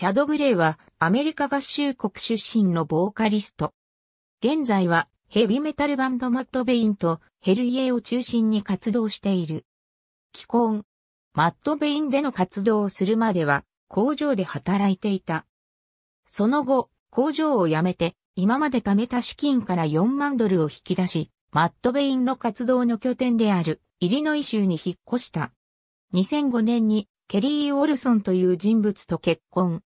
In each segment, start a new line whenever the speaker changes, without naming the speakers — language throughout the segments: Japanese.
チャド・グレイは
アメリカ合衆国出身のボーカリスト。現在はヘビメタルバンドマット・ベインとヘルイエを中心に活動している。既婚。マット・ベインでの活動をするまでは工場で働いていた。その後、工場を辞めて今まで貯めた資金から4万ドルを引き出し、マット・ベインの活動の拠点であるイリノイ州に引っ越した。2005年にケリー・オルソンという人物と結婚。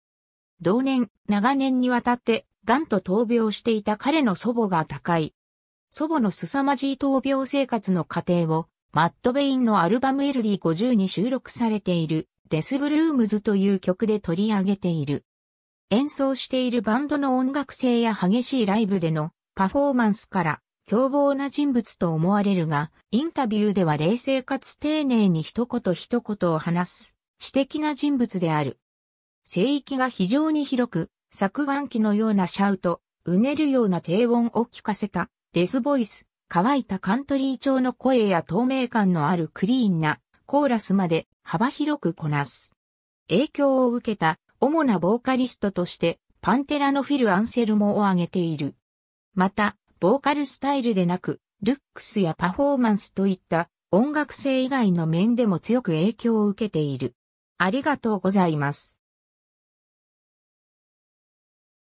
同年、長年にわたって、癌と闘病していた彼の祖母が高い。祖母の凄まじい闘病生活の過程を、マット・ベインのアルバム LD50 に収録されている、デス・ブルームズという曲で取り上げている。演奏しているバンドの音楽性や激しいライブでのパフォーマンスから凶暴な人物と思われるが、インタビューでは冷静かつ丁寧に一言一言を話す知的な人物である。聖域が非常に広く、削岩機のようなシャウト、うねるような低音を聞かせた、デスボイス、乾いたカントリー調の声や透明感のあるクリーンなコーラスまで幅広くこなす。影響を受けた主なボーカリストとしてパンテラのフィル・アンセルモを挙げている。また、ボーカルスタイルでなく、ルックスやパフォーマンスといった音楽性以外の面でも強く影響を受けている。ありがとうございます。